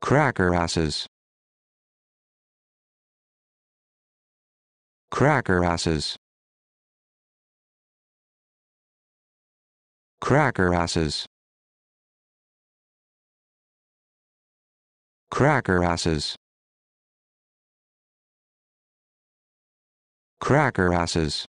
Cracker asses. Cracker asses. Cracker asses. Cracker asses. Cracker asses.